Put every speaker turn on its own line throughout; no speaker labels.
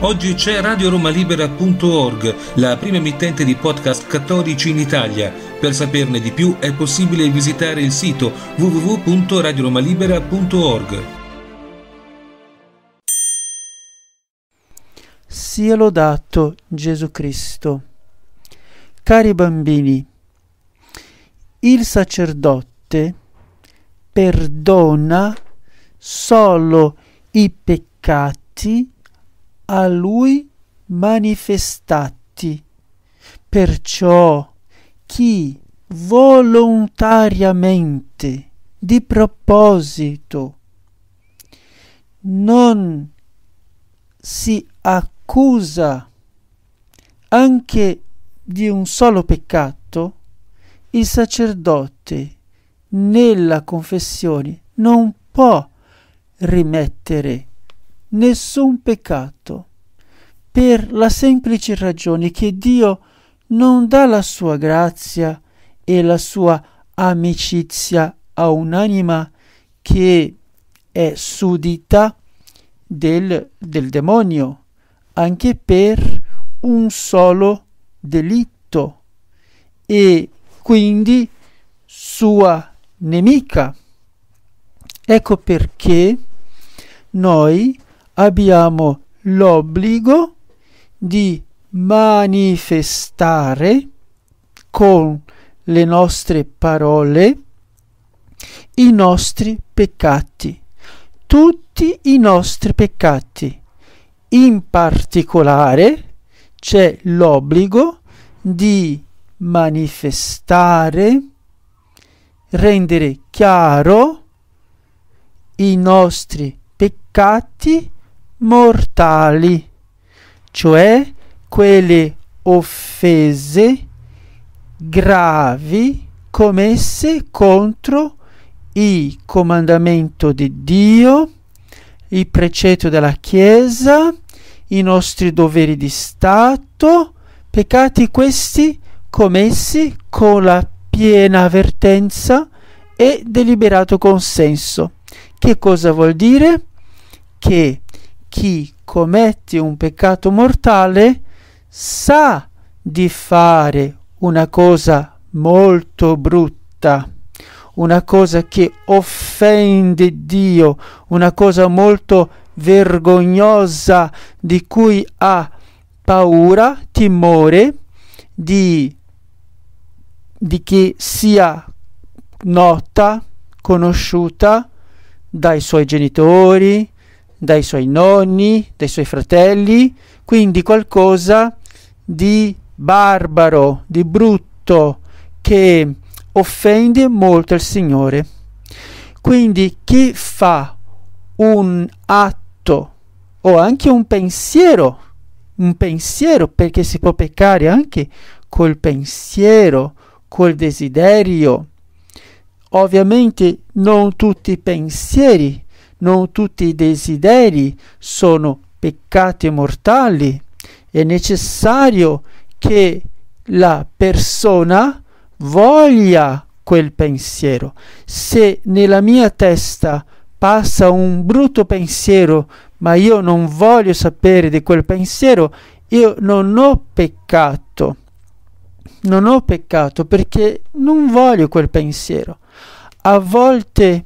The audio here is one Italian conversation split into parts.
Oggi c'è radioromalibera.org, la prima emittente di podcast cattolici in Italia. Per saperne di più è possibile visitare il sito www.radioromalibera.org. Sia lodato Gesù Cristo. Cari bambini, il sacerdote perdona solo i peccati a lui manifestati. Perciò chi volontariamente di proposito non si accusa anche di un solo peccato, il sacerdote nella confessione non può rimettere nessun peccato, per la semplice ragione che Dio non dà la sua grazia e la sua amicizia a un'anima che è sudita del, del demonio, anche per un solo delitto e quindi sua nemica. Ecco perché noi abbiamo l'obbligo di manifestare con le nostre parole i nostri peccati, tutti i nostri peccati. In particolare c'è l'obbligo di manifestare, rendere chiaro i nostri peccati mortali, cioè quelle offese gravi commesse contro il comandamento di Dio, il precetto della Chiesa, i nostri doveri di Stato, peccati questi commessi con la piena avvertenza e deliberato consenso. Che cosa vuol dire? Che chi commette un peccato mortale sa di fare una cosa molto brutta, una cosa che offende Dio, una cosa molto vergognosa di cui ha paura, timore di, di che sia nota, conosciuta dai suoi genitori, dai suoi nonni, dai suoi fratelli, quindi qualcosa di barbaro, di brutto, che offende molto il Signore. Quindi chi fa un atto o anche un pensiero, un pensiero perché si può peccare anche col pensiero, col desiderio, ovviamente non tutti i pensieri non tutti i desideri sono peccati mortali. È necessario che la persona voglia quel pensiero. Se nella mia testa passa un brutto pensiero, ma io non voglio sapere di quel pensiero, io non ho peccato. Non ho peccato perché non voglio quel pensiero. A volte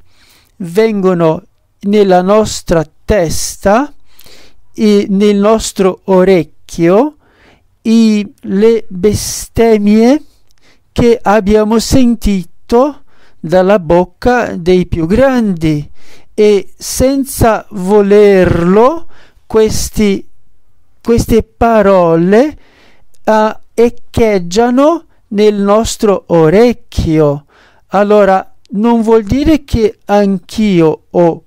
vengono nella nostra testa e nel nostro orecchio i, le bestemmie che abbiamo sentito dalla bocca dei più grandi e senza volerlo questi, queste parole uh, echeggiano nel nostro orecchio. Allora non vuol dire che anch'io ho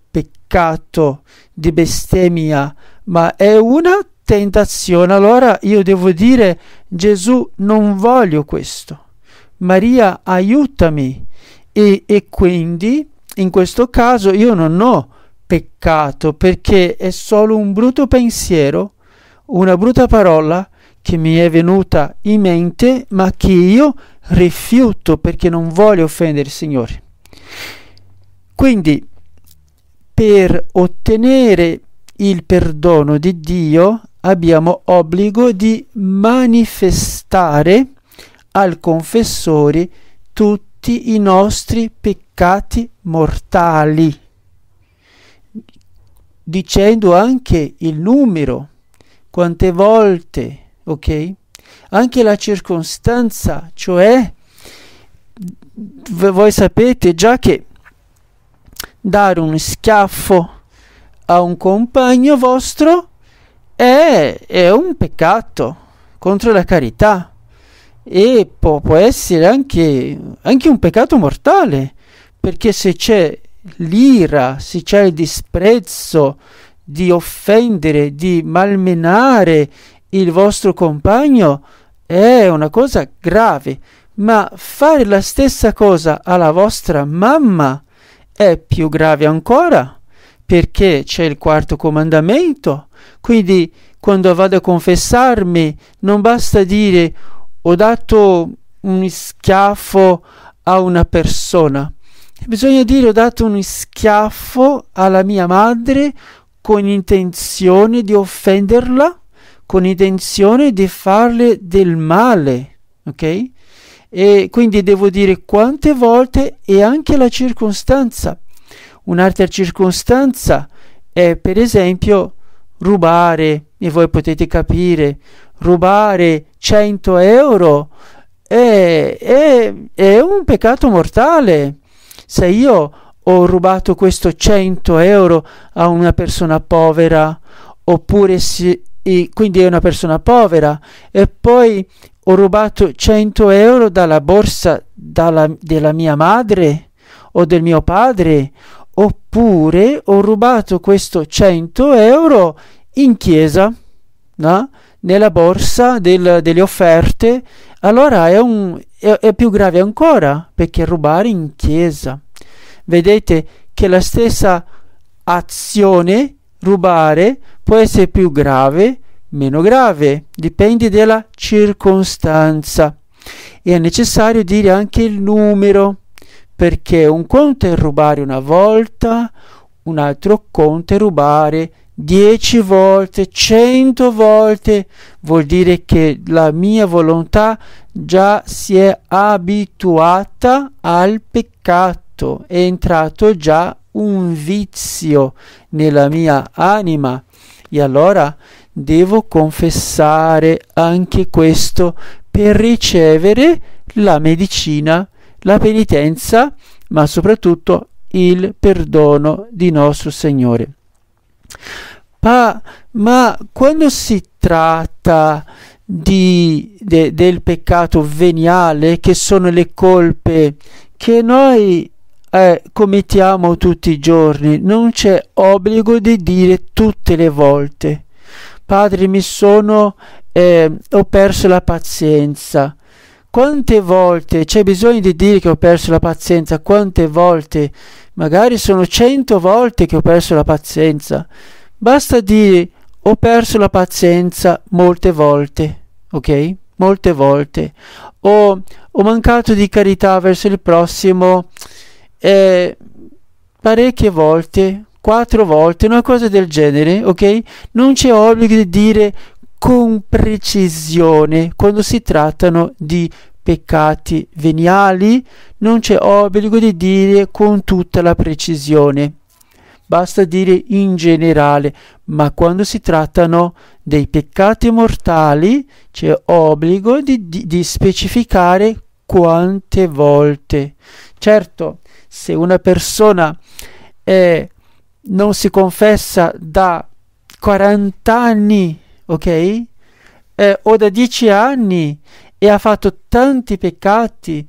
peccato, di bestemmia, ma è una tentazione. Allora io devo dire, Gesù, non voglio questo. Maria, aiutami. E, e quindi, in questo caso, io non ho peccato perché è solo un brutto pensiero, una brutta parola che mi è venuta in mente, ma che io rifiuto perché non voglio offendere il Signore. Quindi per ottenere il perdono di Dio abbiamo obbligo di manifestare al confessore tutti i nostri peccati mortali, dicendo anche il numero, quante volte, ok? Anche la circostanza, cioè, voi sapete già che dare un schiaffo a un compagno vostro è, è un peccato contro la carità e può, può essere anche, anche un peccato mortale perché se c'è l'ira, se c'è il disprezzo di offendere, di malmenare il vostro compagno, è una cosa grave, ma fare la stessa cosa alla vostra mamma è più grave ancora perché c'è il quarto comandamento. Quindi quando vado a confessarmi non basta dire ho dato un schiaffo a una persona. Bisogna dire ho dato un schiaffo alla mia madre con intenzione di offenderla, con intenzione di farle del male, ok? E quindi devo dire quante volte e anche la circostanza. Un'altra circostanza è per esempio rubare, e voi potete capire, rubare 100 euro è, è, è un peccato mortale. Se io ho rubato questo 100 euro a una persona povera, oppure si, quindi è una persona povera, e poi ho rubato 100 euro dalla borsa dalla, della mia madre o del mio padre, oppure ho rubato questo 100 euro in chiesa, no? nella borsa del, delle offerte, allora è, un, è, è più grave ancora perché rubare in chiesa. Vedete che la stessa azione, rubare, può essere più grave meno grave, dipende dalla circostanza. E è necessario dire anche il numero, perché un conto è rubare una volta, un altro conto è rubare dieci volte, cento volte, vuol dire che la mia volontà già si è abituata al peccato, è entrato già un vizio nella mia anima e allora devo confessare anche questo per ricevere la medicina, la penitenza, ma soprattutto il perdono di nostro Signore. Pa, ma quando si tratta di, de, del peccato veniale, che sono le colpe che noi eh, commettiamo tutti i giorni, non c'è obbligo di dire tutte le volte Padre, mi sono, eh, ho perso la pazienza. Quante volte c'è bisogno di dire che ho perso la pazienza? Quante volte? Magari sono cento volte che ho perso la pazienza. Basta dire ho perso la pazienza molte volte, ok? Molte volte. O ho mancato di carità verso il prossimo eh, parecchie volte, quattro volte, una cosa del genere, ok? Non c'è obbligo di dire con precisione quando si trattano di peccati veniali, non c'è obbligo di dire con tutta la precisione. Basta dire in generale, ma quando si trattano dei peccati mortali c'è obbligo di, di, di specificare quante volte. Certo, se una persona è non si confessa da 40 anni, ok? Eh, o da 10 anni e ha fatto tanti peccati,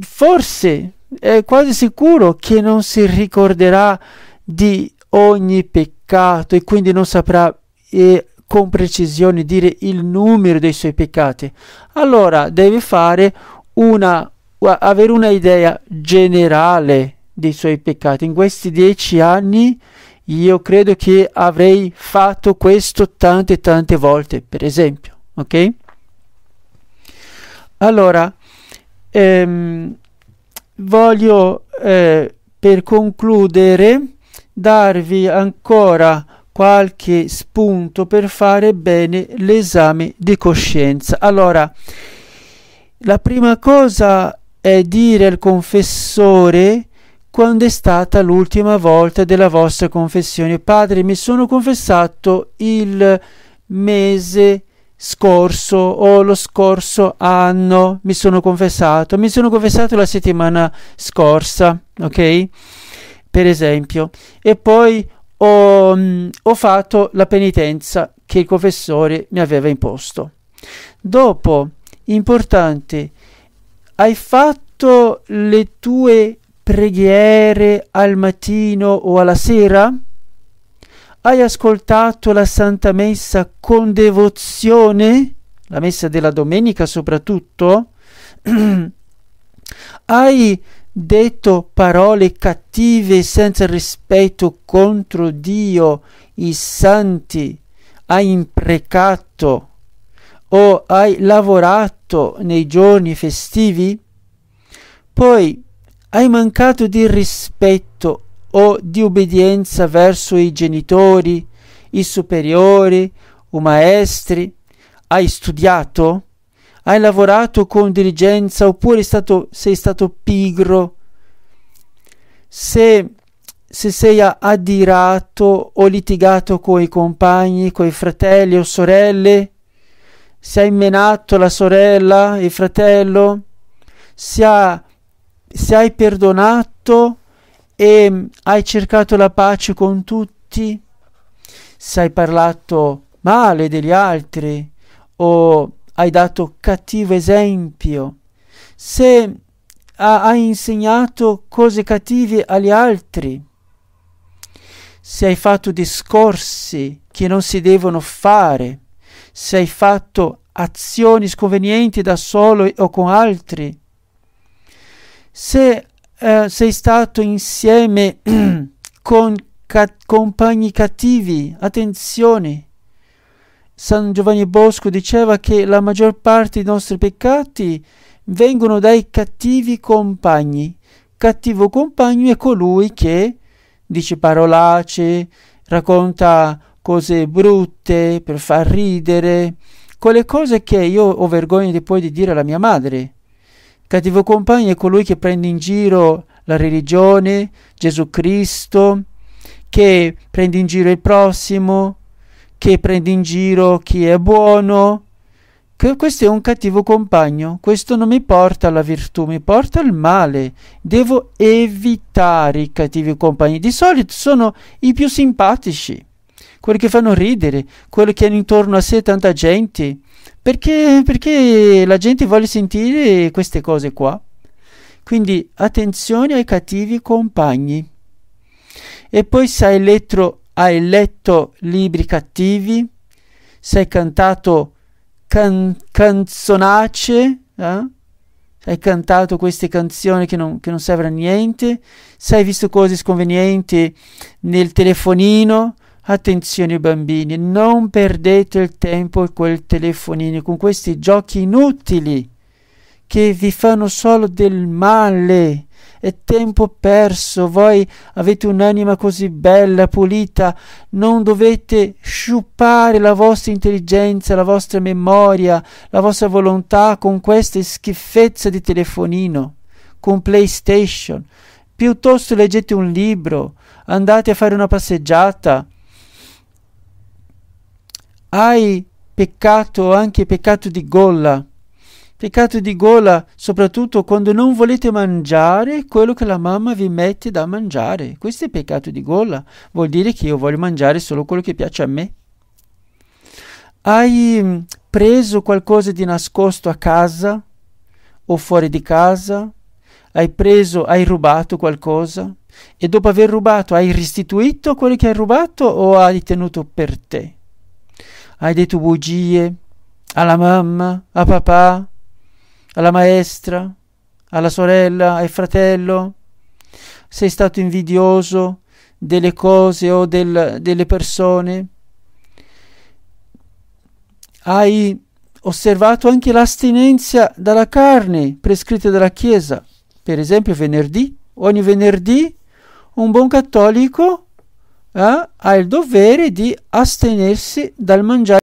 forse è quasi sicuro che non si ricorderà di ogni peccato e quindi non saprà eh, con precisione dire il numero dei suoi peccati. Allora deve fare una avere una idea generale dei suoi peccati. In questi dieci anni io credo che avrei fatto questo tante tante volte, per esempio, ok? Allora, ehm, voglio eh, per concludere darvi ancora qualche spunto per fare bene l'esame di coscienza. Allora, la prima cosa è dire al confessore quando è stata l'ultima volta della vostra confessione. Padre, mi sono confessato il mese scorso o lo scorso anno, mi sono confessato, mi sono confessato la settimana scorsa, ok? Per esempio, e poi ho, mm, ho fatto la penitenza che il confessore mi aveva imposto. Dopo, importante, hai fatto le tue preghiere al mattino o alla sera? Hai ascoltato la Santa Messa con devozione? La messa della domenica soprattutto? Hai detto parole cattive senza rispetto contro Dio, i santi? Hai imprecato o hai lavorato nei giorni festivi? Poi hai mancato di rispetto o di obbedienza verso i genitori, i superiori o maestri? Hai studiato? Hai lavorato con diligenza oppure stato, sei stato pigro? Se, se sei adirato o litigato con i compagni, con i fratelli o sorelle? Se hai menato la sorella, il fratello? Se ha se hai perdonato e hai cercato la pace con tutti, se hai parlato male degli altri o hai dato cattivo esempio, se hai insegnato cose cattive agli altri, se hai fatto discorsi che non si devono fare, se hai fatto azioni sconvenienti da solo o con altri, se eh, sei stato insieme con ca- compagni cattivi, attenzione. San Giovanni Bosco diceva che la maggior parte dei nostri peccati vengono dai cattivi compagni. Cattivo compagno è colui che dice parolacce, racconta cose brutte per far ridere, quelle cose che io ho vergogna di poi di dire alla mia madre cattivo compagno è colui che prende in giro la religione, Gesù Cristo, che prende in giro il prossimo, che prende in giro chi è buono. questo è un cattivo compagno, questo non mi porta alla virtù, mi porta al male. Devo evitare i cattivi compagni. Di solito sono i più simpatici, quelli che fanno ridere, quelli che hanno intorno a sé tanta gente, perché, perché la gente vuole sentire queste cose qua. Quindi attenzione ai cattivi compagni. E poi se hai letto libri cattivi, se hai cantato can, canzonace, eh? hai cantato queste canzoni che non, che non servono a niente, se hai visto cose sconvenienti nel telefonino, Attenzione bambini, non perdete il tempo e quel telefonino con questi giochi inutili che vi fanno solo del male. È tempo perso, voi avete un'anima così bella, pulita, non dovete sciupare la vostra intelligenza, la vostra memoria, la vostra volontà con queste schifezze di telefonino, con PlayStation. Piuttosto leggete un libro, andate a fare una passeggiata, hai peccato anche peccato di gola. Peccato di gola soprattutto quando non volete mangiare quello che la mamma vi mette da mangiare. Questo è peccato di gola. Vuol dire che io voglio mangiare solo quello che piace a me. Hai mm, preso qualcosa di nascosto a casa o fuori di casa? Hai preso, hai rubato qualcosa? E dopo aver rubato hai restituito quello che hai rubato o hai tenuto per te? hai detto bugie alla mamma, a papà, alla maestra, alla sorella, al fratello, sei stato invidioso delle cose o del, delle persone, hai osservato anche l'astinenza dalla carne prescritta dalla Chiesa, per esempio venerdì, ogni venerdì un buon cattolico eh, ha il dovere di astenersi dal mangiare